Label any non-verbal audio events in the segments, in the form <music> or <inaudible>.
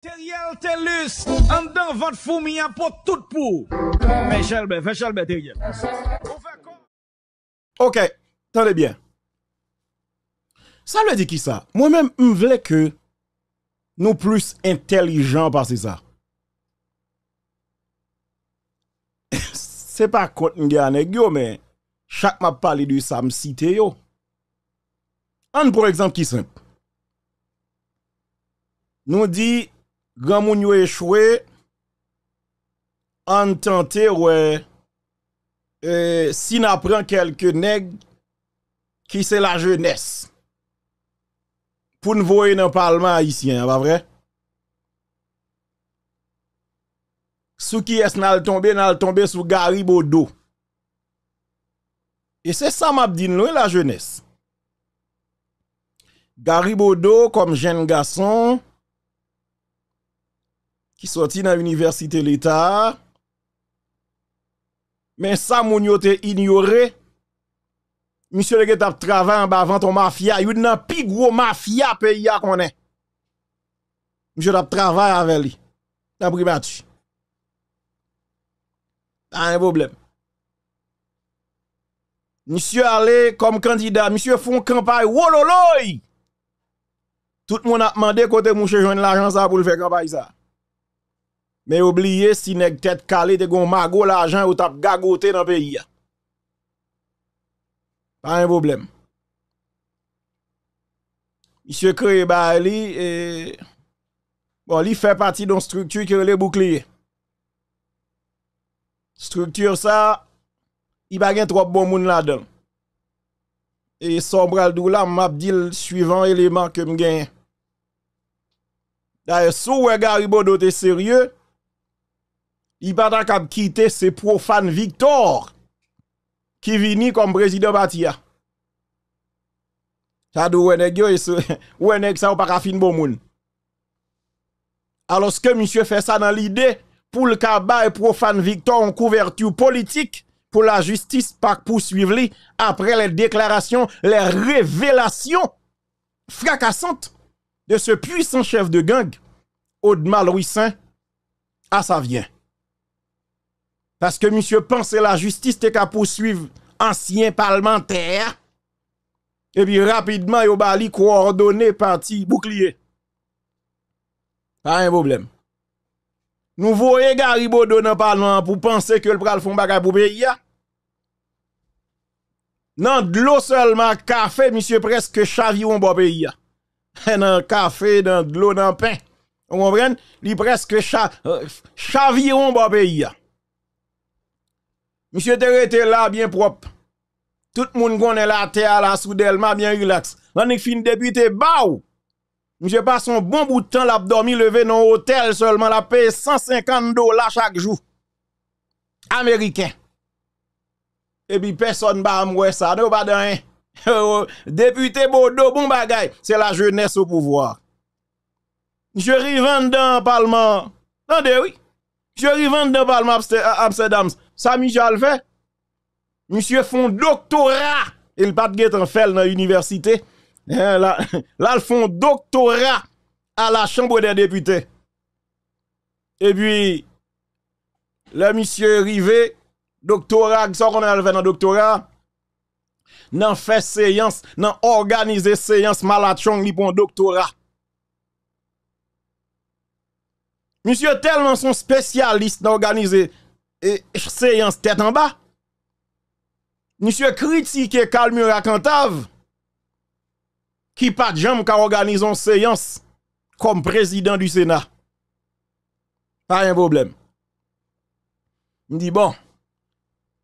Teriel Telus, en dedans, votre a pour tout pour. Fais Chalbert, fais Chalbert, Teriel. Ok, tenez bien. Ça veut dire qui ça? Moi-même, je voulais que nous plus intelligents par ça. C'est pas contre nous mais chaque m'a parlé de ça, me cite yo. Un pour exemple qui simple. Nous dit grand moun yo échoué en tenté ouais euh, si quelques nèg qui c'est la jeunesse pour nous voir dans parlement haïtien pas vrai sous qui est n'al tombé n'al tombé sous Garibodo et c'est ça m'a dit la jeunesse Garibodo comme jeune garçon qui sorti dans l'université l'État. Mais ça, mon ignoré. Monsieur le gars travaillé en bas avant ton mafia. Il y a plus gros mafia pays qu'on est. Monsieur t'a travaillé avec lui. la pris match. un problème. Monsieur allé comme candidat. Monsieur font campagne. Wololoy! Tout le monde a demandé côté monsieur joindre l'agence pour le faire campagne ça. Mais oubliez si nèg tête calé te gon l'argent ou tap gagoté dans le pays Pas un problème. Monsieur Kreba Bali et eh, bon, il fait partie d'une structure qui est le bouclier. Structure ça, il pas trop bon moun là-dedans. Et sombral dou là, m'a dit le suivant élément que me gagne. D'ailleurs, sous vous êtes sérieux, il pas de quitter ce profanes Victor qui vini comme président Batia. Ça doit être un <laughs> bon moun. Alors que monsieur fait ça dans l'idée pour le kaba et profane Victor en couverture politique pour la justice pas poursuivre après les déclarations, les révélations fracassantes de ce puissant chef de gang Audemars Saint à sa vient. Parce que monsieur pense la justice est qu'à poursuivre ancien parlementaire. Et puis rapidement, yo bali coordonné parti bouclier. Pas un problème. Nous voyons Garibo dans le parlement pour penser que le pral font bagarre pour payer. Non, de l'eau seulement, café, monsieur, presque chaviron bon pays. <laughs> Dans café, dans de l'eau, dans pain. Vous comprenez? Il presque euh, chaviron bon pays. Monsieur était là bien propre. Tout le monde connaît la terre là sous Delma bien relax. L'année est fin député baou. Monsieur passe un bon bout de temps l'abdomen levé dans hôtel seulement la paye 150 dollars chaque jour. Américain. Et puis personne va moi ça, non pas rien. <laughs> Oh, oh. député Bodo bon bagay, c'est la jeunesse au pouvoir. Je rivende dans le parlement. Attendez oui. Je rivende dans le parlement Amsterdam ça monsieur fait. Monsieur font doctorat. Il pas de en fait dans l'université. Hein, là, <laughs> là fait font doctorat à la Chambre des députés. Et puis, le monsieur Rivet, doctorat, ça qu'on a fait dans doctorat, nan fait séance, Dans organisé séance malachon li pour doctorat. Monsieur tellement son spécialiste d'organiser et séance tête en bas. Monsieur critique à Cantave, qui pas de jambes qui organise une séance comme président du Sénat. Pas un problème. Je dis bon,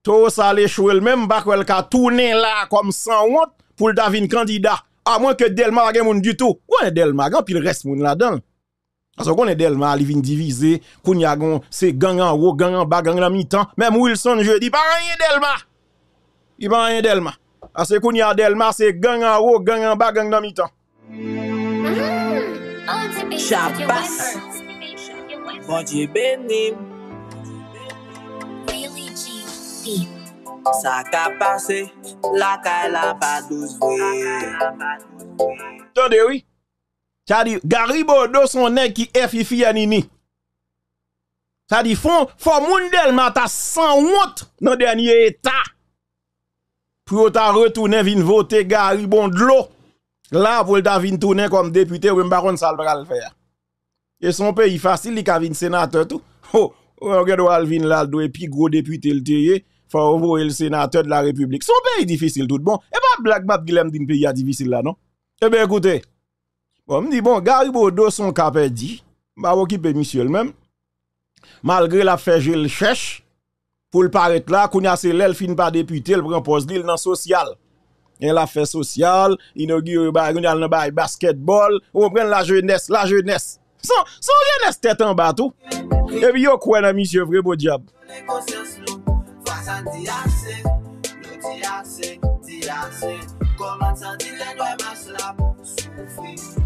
tout ça les chouer le même, pas bah, qu'elle a tourné là comme sans honte pour le un candidat. À moins que Delma pas du tout. Ouais, Delma, puis il reste moun là-dedans. Aso konen Delma li vin divize, koun ya gon se gangan wok, gangan bagan nan mi tan, menm Wilson je di pa ranyen Delma. I pa ranyen Delma. Ase koun ya Delma se gangan wok, gangan bagan nan mi tan. Chabas, kondye benim, really cheap, sakapase, lakay la pa douzwe. Tande ouy, Garibodo son nez qui Nini. Anini. Ça dit font faut moun Delma ta sans honte dans dernier état. Pour ta retourner vin voter Garibondlo. Là pour ta vin tourner comme député ou baron ça le faire. Et son pays facile il a vin sénateur tout. Oh, oh regarde ou Alvin là et puis gros député le teye faut envoyer le sénateur de la République. Son pays difficile tout bon. Et pas blague map Guillaume d'un pays difficile là non. Eh bien écoutez Bon, me dit bon, Garibodo son cap dit, va occuper monsieur le même. Malgré l'affaire je le cherche pour le paraître là, qu'on a c'est pas député, il prend poste dans social. Et la fait social, inaugure le basketball, on prend la jeunesse, la jeunesse. Son, son jeunesse tête en bas tout. Et puis yo quoi dans monsieur vrai beau diable. Comment ça dit ma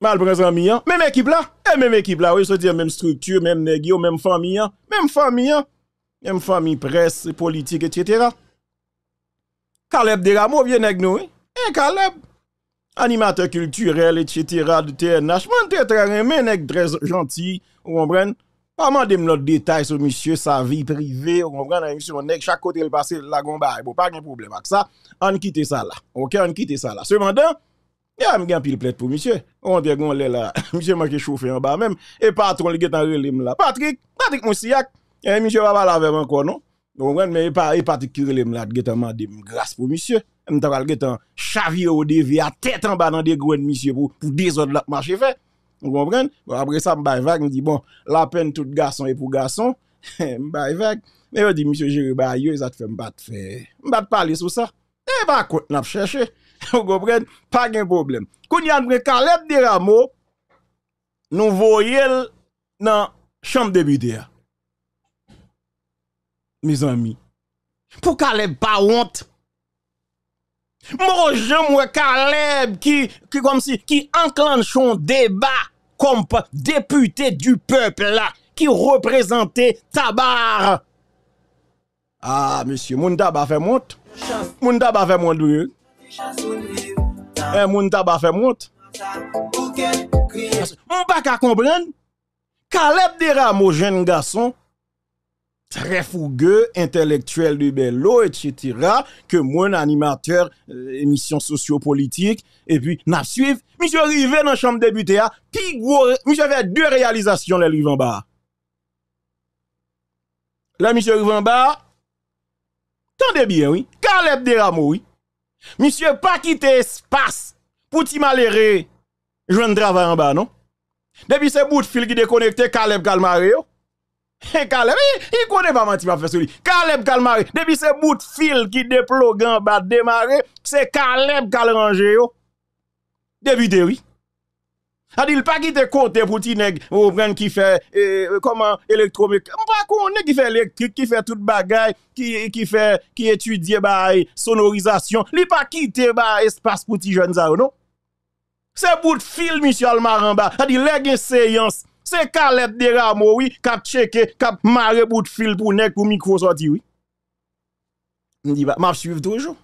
mal hein. même équipe là eh, même équipe là oui dire même structure même négio même famille hein. même famille hein. même famille presse politique etc. Caleb Déramo vient avec nous et eh, Caleb animateur culturel etc. de TNH mon très très très gentil vous comprenez pas mal de notre détail sur monsieur sa vie privée vous comprenez on nèg chaque côté le passé la n'y bon pas de problème avec ça on quitte ça là OK on quitte ça là cependant Ya, m'a un pile plet pour monsieur On dit gon lè la, monsieur m'a en bas même et et patron la. Patrick, Patrick Monsiak. et monsieur va la verre encore, non. donc mais il e pa, e Patrick ki relim la, get an mandi grâce pou monsieur pral ou devi à tête en bas dans de gwen monsieur pour pou désordre la fait Vous comprenez? après ça, je il vague, je dis, bon, la peine tout garçon est pour garçon. Je <laughs> vague. Mais je dis, monsieur Jérémy, bah, ça te fait, je vais M'bat faire. Je vais parler sur ça. Et bah, quoi, pas cherché. <laughs> Vous comprenez? Pas de problème. Quand il y a un Caleb de Rameau, nous voyons dans la chambre débutée. Mes amis, pour Caleb, pas honte. Moi, j'aime Caleb qui, qui, comme si, qui enclenche son débat comme député du peuple là, qui représentait Tabar. Ah, monsieur, mon tabac fait monte. Mon tabac fait monte. Eh, moun tabac fait monte. On pas qu'à comprendre. Caleb Deramo, jeune garçon, très fougueux, intellectuel de Belo, etc., que mon animateur, euh, émission sociopolitique, et puis, n'a suivi. Monsieur arrivé dans la chambre débutée, puis monsieur avait deux réalisations, les livres en bas. Là, monsieur arrivé en bas, bien, oui. Caleb Deramo, oui. Monsieur pas quitter espace pour ti malheureux joindre travail en bas non. Depuis ce bout de fil qui déconnecte Caleb Calmaré, <laughs> Caleb, eh, il connaît pas menti pas faire celui. Caleb Calmaré, depuis ce bout de fil qui déplogue en bas démarré, c'est Caleb Calrangé Début Depuis oui. C'est-à-dire, pas qui côté pour ti nèg, ou prendre qui fait, euh, comment, électromécanique. M'pas connaît qui fait électrique, qui fait toute bagaille, qui, qui fait, qui étudie, bah, sonorisation. Li pa kite bah, espace pour ti jeunes ça, non? C'est bout de fil, monsieur Almaramba. C'est-à-dire, les séance, c'est Caleb ramo, oui, cap cheke, cap marre bout de fil pour nèg, pour micro sorti, oui. M'di, bah, m'a suivre toujours.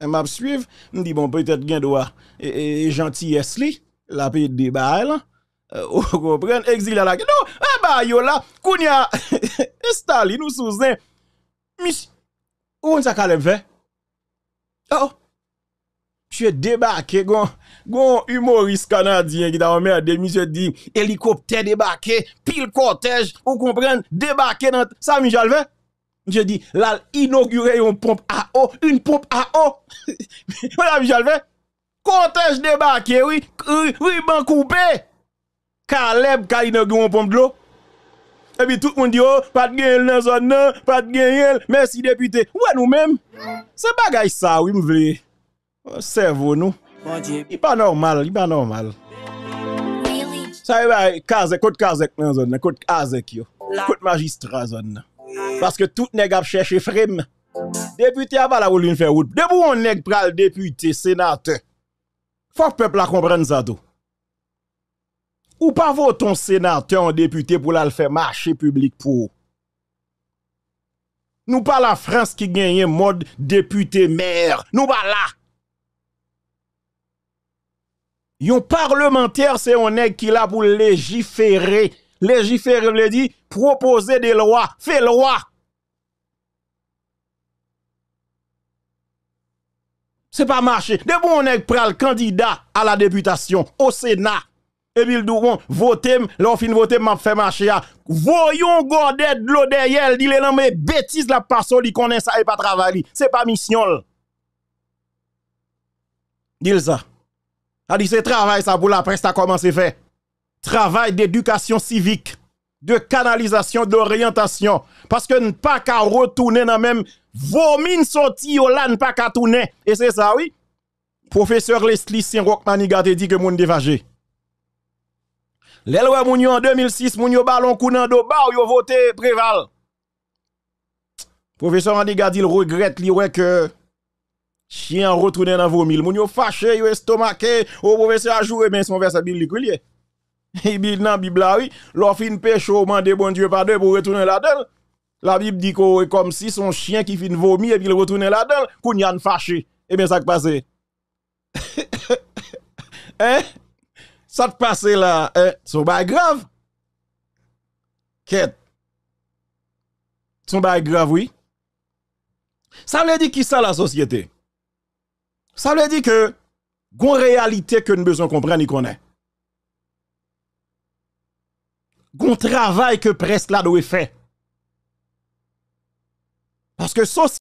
M'a suivre. M'di, bon, peut-être, gen doit, et, gentil gentillesse li la paix de bail vous comprenez exil à la non ah bah yo là kounya <laughs> Staline ou Souzin mis où on ça qu'elle fait oh je débarque, débarqué gon gon humoriste canadien qui a emmerdé monsieur dit hélicoptère débarqué pile cortège vous comprenez débarqué dans ça Michel fait je dis, là, inaugurer une pompe à eau, une pompe à eau. <laughs> Voilà, Michel fait cortège débarqué, oui, Oui, ruban coupé. Caleb ka inauguré un pompe de l'eau. Et puis tout le monde dit, oh, pas de gagner dans zone, non, pas de gagner, merci député. Ouais, nous-mêmes. C'est bagay ça, oui, m'vle. servons oh, nous. Il pas normal, il pas normal. Ça y est, Kazek, côte Kazek dans la zone, côte Kazek, côte magistrat zone. Parce que tout nèg a cherché frime. Député a pas la voulu faire route. Debout on nèg pral député, sénateur. Faut que le peuple comprenne ça tout. Ou pas votre sénateur, en député pour la faire marcher public pour. Nous pas la France qui gagne mode député maire. Nous pas là. Yon parlementaire, c'est un nègre qui là pour légiférer. Légiférer le dit, proposer des lois, faire loi. c'est pas marché. De bon, on est pral candidat à la députation, au Sénat. Et puis, bon, votez, fin votez, m'a fait marcher. Ah. Voyons, gordet de l'eau derrière, dit les mais bêtise la personne, qui connaît ça et pas Ce C'est pas mission. Dis ça. A dit, c'est travail ça pour la presse, ça commencé à faire. Travail d'éducation civique, de canalisation, d'orientation. Parce que ne pas qu'à retourner dans même Vomine sorti yo là, pas qu'à Et c'est ça, oui. Professeur Leslie saint roch dit que moun devagé. L'éloi moun en 2006, moun yo ballon bas ba yo voté préval. Professeur Andiga dit le regrette li ouais que chien retourné dans vos mille. Moun yo fâché, yo estomake, au professeur a joué, mais son verset biblique lié. <laughs> Il dit dans Bible oui, l'offre une pêche au bon Dieu deux pour retourner là-dedans. La Bible dit que comme si son chien qui finit vomi et puis il retourne là-dedans, qu'on y a fâché. Eh bien, ça qui passe. <laughs> hein? Ça te passe là, hein? c'est pas grave. Quête. C'est pas grave, oui. Ça veut dire qui ça la société? Ça veut dire que, gon réalité que nous besoin comprendre et connaître. Gon travail que presque là doit faire parce que ça,